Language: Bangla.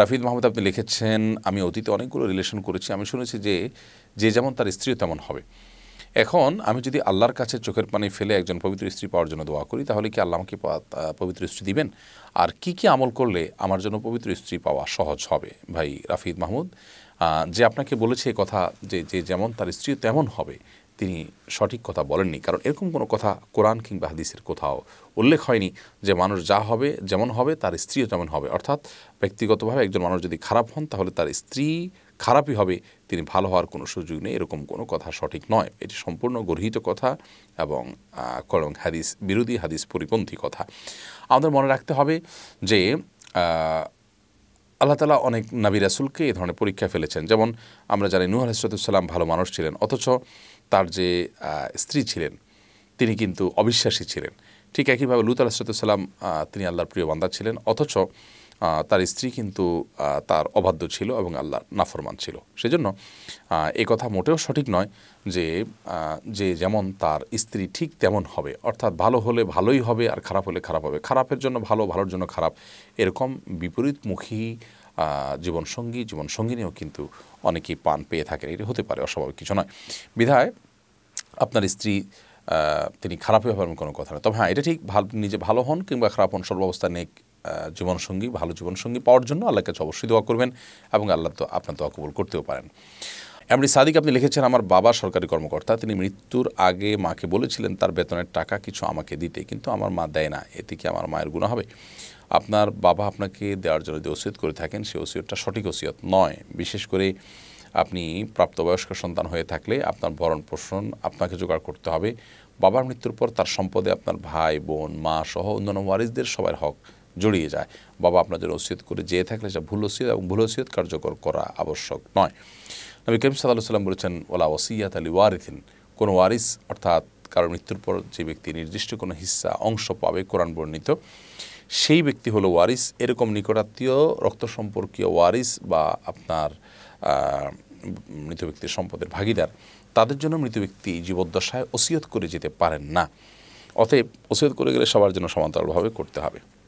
রাফিদ মাহমুদ আপনি লিখেছেন আমি অতীতে অনেকগুলো রিলেশন করেছি আমি শুনেছি যে যে যেমন তার স্ত্রীও তেমন হবে এখন আমি যদি আল্লাহর কাছে চোখের পানি ফেলে একজন পবিত্র স্ত্রী পাওয়ার জন্য দোয়া করি তাহলে কি আল্লাহ আমাকে পবিত্র স্ত্রী দিবেন আর কি কি আমল করলে আমার জন্য পবিত্র স্ত্রী পাওয়া সহজ হবে ভাই রাফিদ মাহমুদ যে আপনাকে বলেছে কথা যে যে যেমন তার স্ত্রী তেমন হবে তিনি সঠিক কথা বলেননি কারণ এরকম কোনো কথা কোরআন কিংবা হাদিসের কোথাও উল্লেখ হয়নি যে মানুষ যা হবে যেমন হবে তার স্ত্রীও যেমন হবে অর্থাৎ ব্যক্তিগতভাবে একজন মানুষ যদি খারাপ হন তাহলে তার স্ত্রী খারাপই হবে তিনি ভালো হওয়ার কোনো সুযোগ নেই এরকম কোনো কথা সঠিক নয় এটি সম্পূর্ণ গর্হিত কথা এবং কলং হাদিস বিরোধী হাদিস পরিপন্থী কথা আমাদের মনে রাখতে হবে যে আল্লাহ তালা অনেক নাবি রাসুলকে এই ধরনের পরীক্ষা ফেলেছেন যেমন আমরা জানি নূহ আলাইসালাম ভালো মানুষ ছিলেন অথচ তার যে স্ত্রী ছিলেন তিনি কিন্তু অবিশ্বাসী ছিলেন ঠিক একইভাবে লুত আলাহিসাল্লাম তিনি আল্লাহর প্রিয় বান্দা ছিলেন অথচ তার স্ত্রী কিন্তু তার অবাধ্য ছিল এবং আল্লাহ নাফরমান ছিল সেজন্য এ কথা মোটেও সঠিক নয় যে যে যেমন তার স্ত্রী ঠিক তেমন হবে অর্থাৎ ভালো হলে ভালোই হবে আর খারাপ হলে খারাপ হবে খারাপের জন্য ভালো ভালোর জন্য খারাপ এরকম বিপরীতমুখী জীবনসঙ্গী জীবনসঙ্গিনীও কিন্তু অনেকেই পান পেয়ে থাকেন এটা হতে পারে অস্বাভাবিক কিছু নয় বিধায় আপনার স্ত্রী তিনি খারাপই হবে কোনো কথা না তবে হ্যাঁ এটা ঠিক নিজে ভালো হন কিংবা খারাপ হন সর্বাবস্থা নেই জীবনসঙ্গী ভালো জীবনসঙ্গী পাওয়ার জন্য আল্লাহর কাছে অবশ্যই দোয়া করবেন এবং আল্লাহ তো আপনার দোয়া কবুল করতেও পারেন এমনি সাদিক আপনি লিখেছেন আমার বাবা সরকারি কর্মকর্তা তিনি মৃত্যুর আগে মাকে বলেছিলেন তার বেতনের টাকা কিছু আমাকে দিতে কিন্তু আমার মা দেয় না এতে কি আমার মায়ের গুণা হবে আপনার বাবা আপনাকে দেওয়ার জন্য যে ওসিয়ত করে থাকেন সেই ওসিয়তটা সঠিক ওসিয়ত নয় বিশেষ করে আপনি প্রাপ্তবয়স্ক সন্তান হয়ে থাকলে আপনার ভরণ পোষণ আপনাকে জোগাড় করতে হবে বাবার মৃত্যুর পর তার সম্পদে আপনার ভাই বোন মা সহ অন্যান্য ওয়ারিসদের সবার হক জড়িয়ে যায় বাবা আপনাদের ওসিয়ত করে যেয়ে থাকলে সেটা ভুল ওসিয়ত এবং ভুল ওসিয়ত কার্যকর করা আবশ্যক নয় নবী করিম সাল্লাহ সাল্লাম বলেছেন ওলা ওসিয়াত আলী ওয়ারিথিন কোনো ওয়ারিস অর্থাৎ কারো মৃত্যুর পর যে ব্যক্তি নির্দিষ্ট কোনো হিস্সা অংশ পাবে কোরআন বর্ণিত সেই ব্যক্তি হলো ওয়ারিস এরকম নিকটাত্মীয় রক্ত সম্পর্কীয় ওয়ারিস বা আপনার মৃত ব্যক্তির সম্পদের ভাগিদার তাদের জন্য মৃত ব্যক্তি জীবদ্দশায় ওসিয়ত করে যেতে পারেন না অতএব ওসিয়ত করে গেলে সবার জন্য সমান্তরালভাবে করতে হবে